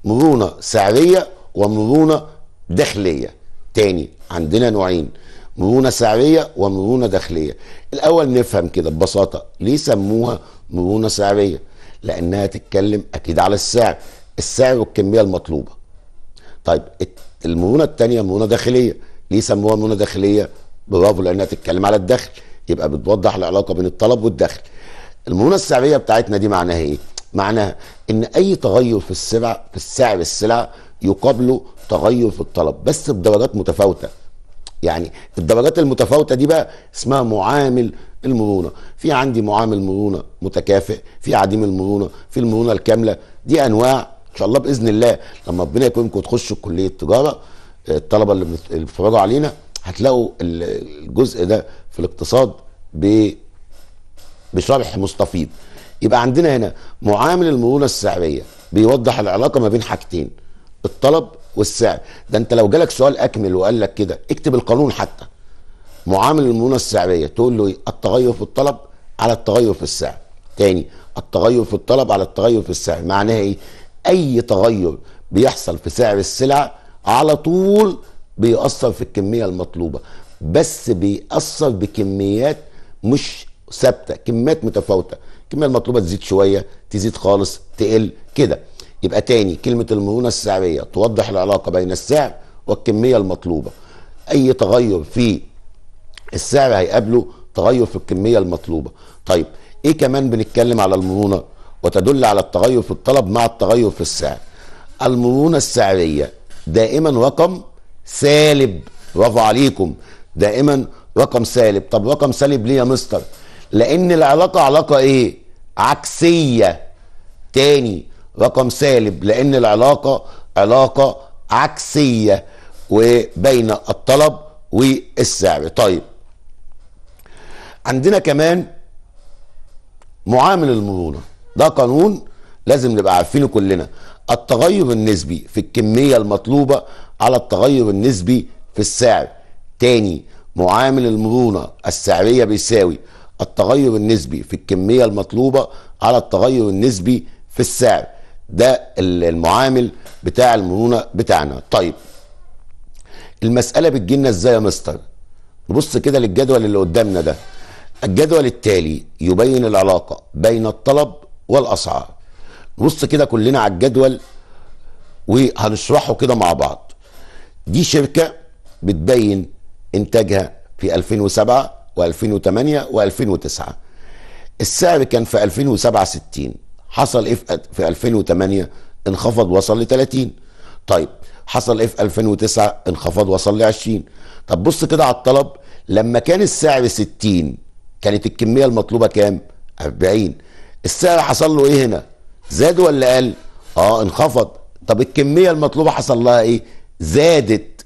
مرونه سعريه ومرونه داخليه تاني عندنا نوعين مرونه سعريه ومرونه داخليه الاول نفهم كده ببساطه ليه سموها مرونه سعريه لانها تتكلم اكيد على السعر السعر والكميه المطلوبه طيب المرونه الثانيه مرونه داخليه ليه سموها مرونه داخليه برافو لانها تتكلم على الدخل يبقى بتوضح العلاقه بين الطلب والدخل المرونه السعريه بتاعتنا دي معناها ايه معناها ان اي تغير في السلع في السعر السلع يقابله تغير في الطلب بس بدرجات متفاوته يعني الدرجات المتفاوته دي بقى اسمها معامل المرونه في عندي معامل مرونه متكافئ في عديم المرونه في المرونه الكامله دي انواع ان شاء الله باذن الله لما ربنا يكرمكم تخشوا كليه التجاره الطلبه اللي بيتفرجوا علينا هتلاقوا الجزء ده في الاقتصاد بشرح مستفيض يبقى عندنا هنا معامل المرونه السعريه بيوضح العلاقه ما بين حاجتين الطلب والسعر ده انت لو جالك سؤال اكمل وقال لك كده اكتب القانون حتى معامل المونه السعريه تقول له التغير في الطلب على التغير في السعر تاني التغير في الطلب على التغير في السعر معناها ايه اي تغير بيحصل في سعر السلع على طول بيأثر في الكمية المطلوبة بس بيأثر بكميات مش ثابتة كميات متفاوتة الكمية المطلوبة تزيد شوية تزيد خالص تقل كده يبقى تاني كلمة المرونة السعرية توضح العلاقة بين السعر والكمية المطلوبة أي تغير في السعر هيقابله تغير في الكمية المطلوبة طيب إيه كمان بنتكلم على المرونة وتدل على التغير في الطلب مع التغير في السعر المرونة السعرية دائما رقم سالب برافو عليكم دائما رقم سالب طب رقم سالب ليه يا مستر لأن العلاقة علاقة إيه عكسية تاني رقم سالب لان العلاقه علاقه عكسيه وبين الطلب والسعر طيب عندنا كمان معامل المرونه ده قانون لازم نبقى عارفينه كلنا التغير النسبي في الكميه المطلوبه على التغير النسبي في السعر تاني معامل المرونه السعريه بيساوي التغير النسبي في الكميه المطلوبه على التغير النسبي في السعر ده المعامل بتاع المرونه بتاعنا طيب المساله بتجينا ازاي يا مستر نبص كده للجدول اللي قدامنا ده الجدول التالي يبين العلاقه بين الطلب والاسعار نبص كده كلنا على الجدول وهنشرحه كده مع بعض دي شركه بتبين انتاجها في 2007 و2008 و2009 السعر كان في 2007 60 حصل ايه في 2008 انخفض وصل ل 30 طيب حصل ايه في 2009 انخفض وصل ل 20 طب بص كده على الطلب لما كان السعر 60 كانت الكميه المطلوبه كام 40 السعر حصل له ايه هنا زاد ولا قل اه انخفض طب الكميه المطلوبه حصل لها ايه زادت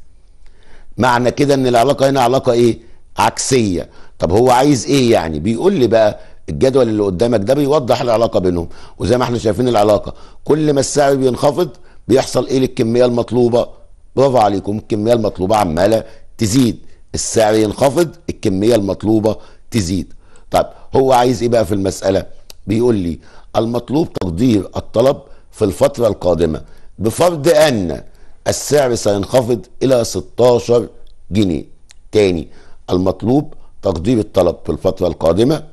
معنى كده ان العلاقه هنا علاقه ايه عكسيه طب هو عايز ايه يعني بيقول لي بقى الجدول اللي قدامك ده بيوضح العلاقه بينهم وزي ما احنا شايفين العلاقه كل ما السعر بينخفض بيحصل ايه للكميه المطلوبه برافو عليكم الكميه المطلوبه عماله تزيد السعر ينخفض الكميه المطلوبه تزيد طب هو عايز ايه بقى في المساله بيقول لي المطلوب تقدير الطلب في الفتره القادمه بفرض ان السعر سينخفض الى 16 جنيه تاني المطلوب تقدير الطلب في الفتره القادمه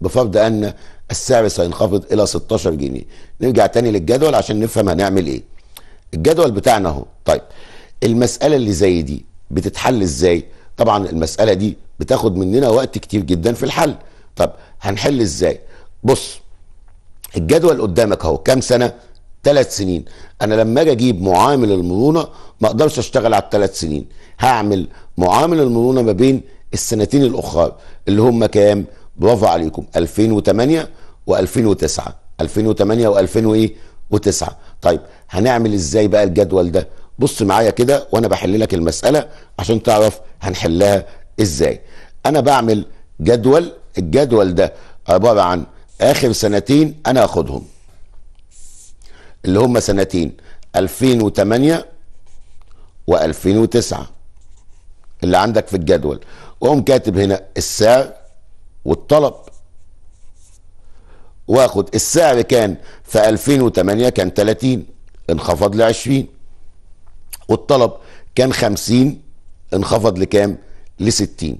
بفرض ان السعر سينخفض الى 16 جنيه نرجع تاني للجدول عشان نفهم هنعمل ايه الجدول بتاعنا اهو طيب المساله اللي زي دي بتتحل ازاي طبعا المساله دي بتاخد مننا وقت كتير جدا في الحل طب هنحل ازاي بص الجدول قدامك اهو كام سنه ثلاث سنين انا لما اجي اجيب معامل المرونه ما اقدرش اشتغل على الثلاث سنين هعمل معامل المرونه ما بين السنتين الاخرى اللي هم كام برافو عليكم 2008 و2009 2008 و2000 وايه و9 طيب هنعمل ازاي بقى الجدول ده بص معايا كده وانا بحل لك المساله عشان تعرف هنحلها ازاي انا بعمل جدول الجدول ده عباره عن اخر سنتين انا اخدهم اللي هم سنتين 2008 و2009 اللي عندك في الجدول واقوم كاتب هنا السعر والطلب واخد السعر كان في 2008 كان 30 انخفض ل 20 والطلب كان 50 انخفض لكام؟ ل 60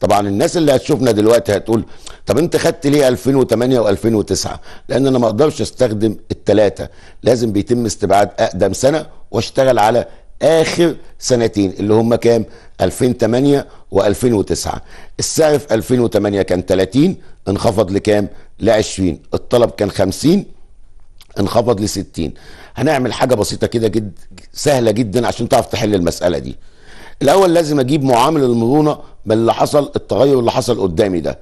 طبعا الناس اللي هتشوفنا دلوقتي هتقول طب انت خدت ليه 2008 و2009 لان انا ما اقدرش استخدم الثلاثه لازم بيتم استبعاد اقدم سنه واشتغل على اخر سنتين اللي هم كام 2008 و2009 السعر في 2008 كان 30 انخفض لكام ل 20 الطلب كان 50 انخفض ل 60 هنعمل حاجه بسيطه كده جد سهله جدا عشان تعرف تحل المساله دي الاول لازم اجيب معامل المرونه من اللي حصل التغير اللي حصل قدامي ده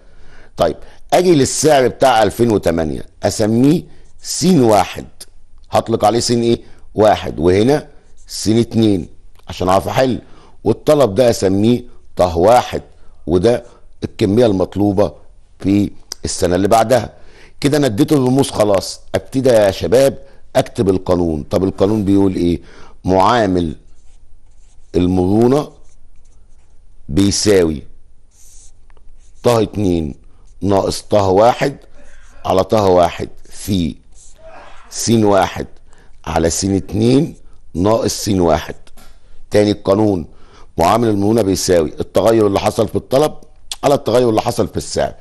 طيب اجي للسعر بتاع 2008 اسميه س واحد هطلق عليه س ايه واحد وهنا سين اتنين عشان اعرف احل والطلب ده اسميه طه واحد وده الكميه المطلوبه في السنه اللي بعدها كده انا اديته الرموز خلاص ابتدي يا شباب اكتب القانون طب القانون بيقول ايه معامل المرونه بيساوي طه اتنين ناقص طه واحد على طه واحد في سين واحد على سين اتنين ناقص س واحد تاني القانون معامل المونه بيساوي التغير اللي حصل في الطلب على التغير اللي حصل في السعر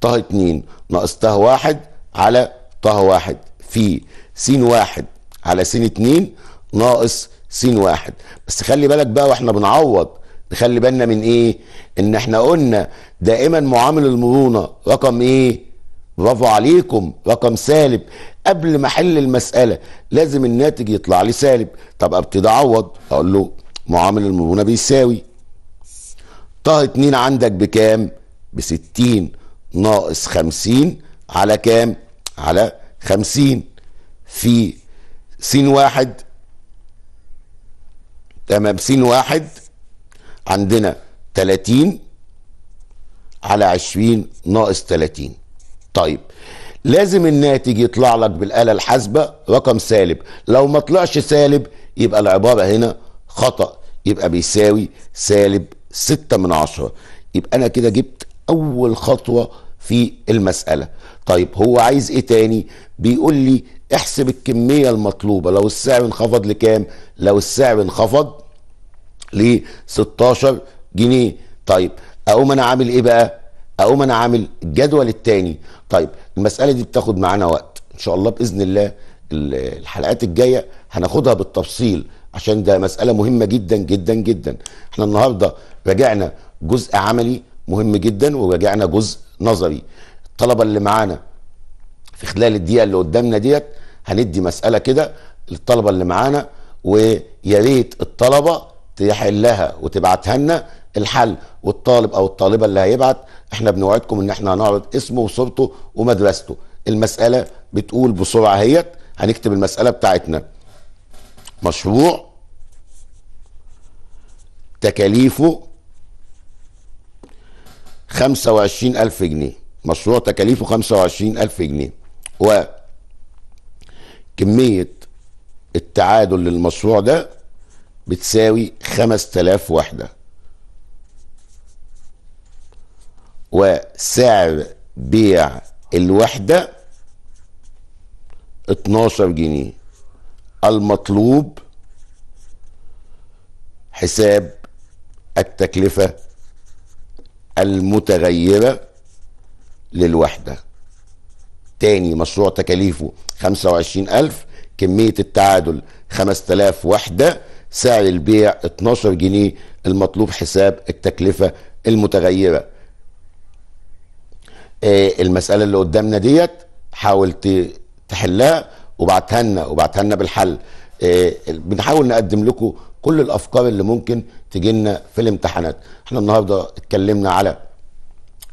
طه 2 ناقص طه واحد على طه واحد في س واحد على س 2 ناقص س واحد بس خلي بالك بقى واحنا بنعوض نخلي بالنا من ايه ان احنا قلنا دائما معامل المرونه رقم ايه برافو عليكم رقم سالب قبل ما احل المساله لازم الناتج يطلع لي سالب طب ابتدي اعوض اقول له معامل المرونه بيساوي طه 2 عندك بكام ب 60 ناقص 50 على كام على 50 في س واحد تمام س واحد عندنا 30 على 20 ناقص 30 طيب لازم الناتج يطلع لك بالآلة الحاسبة رقم سالب لو ما طلعش سالب يبقى العبارة هنا خطأ يبقى بيساوي سالب ستة من عشرة يبقى أنا كده جبت أول خطوة في المسألة طيب هو عايز إيه تاني بيقول لي احسب الكمية المطلوبة لو السعر انخفض لكام لو السعر انخفض ل 16 جنيه طيب اقوم انا عامل ايه بقى اقوم انا عامل الجدول الثاني طيب المساله دي بتاخد معانا وقت ان شاء الله باذن الله الحلقات الجايه هناخدها بالتفصيل عشان ده مساله مهمه جدا جدا جدا احنا النهارده راجعنا جزء عملي مهم جدا وراجعنا جزء نظري الطلبه اللي معانا في خلال الدقيقه اللي قدامنا ديت هندي مساله كده للطلبه اللي معانا ويا ريت الطلبه تحلها وتبعتها لنا الحل والطالب او الطالبه اللي هيبعت احنا بنوعدكم ان احنا هنعرض اسمه وصورته ومدرسته المساله بتقول بسرعه اهيت هنكتب المساله بتاعتنا مشروع تكاليفه 25000 جنيه مشروع تكاليفه 25000 جنيه و كمية التعادل للمشروع ده بتساوي 5000 وحدة وسعر بيع الوحدة 12 جنيه المطلوب حساب التكلفة المتغيرة للوحدة تاني مشروع تكاليفه 25000 كمية التعادل 5000 وحدة سعر البيع 12 جنيه المطلوب حساب التكلفة المتغيرة إيه المساله اللي قدامنا ديت حاول تحلها وبعتها لنا وبعتها لنا بالحل إيه، بنحاول نقدم لكم كل الافكار اللي ممكن تجي لنا في الامتحانات احنا النهارده اتكلمنا على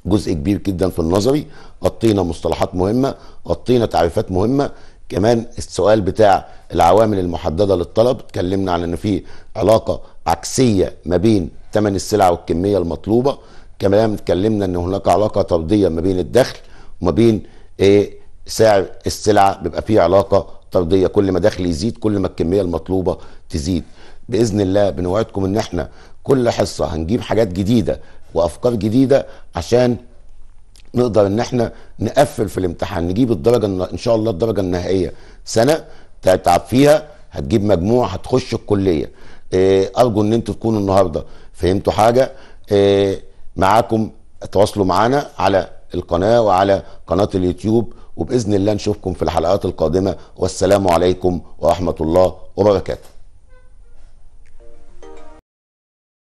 جزء كبير جدا في النظري غطينا مصطلحات مهمه غطينا تعريفات مهمه كمان السؤال بتاع العوامل المحدده للطلب اتكلمنا على ان في علاقه عكسيه ما بين ثمن السلعه والكميه المطلوبه كما اتكلمنا ان هناك علاقه طرديه ما بين الدخل وما بين ايه سعر السلعه بيبقى فيه علاقه طرديه كل ما دخل يزيد كل ما الكميه المطلوبه تزيد باذن الله بنوعدكم ان احنا كل حصه هنجيب حاجات جديده وافكار جديده عشان نقدر ان احنا نقفل في الامتحان نجيب الدرجه ان شاء الله الدرجه النهائيه سنه تتعب فيها هتجيب مجموع هتخش الكليه إيه، ارجو ان انتوا تكونوا النهارده فهمتوا حاجه إيه، معاكم تواصلوا معانا على القناة وعلى قناة اليوتيوب وبإذن الله نشوفكم في الحلقات القادمة والسلام عليكم ورحمة الله وبركاته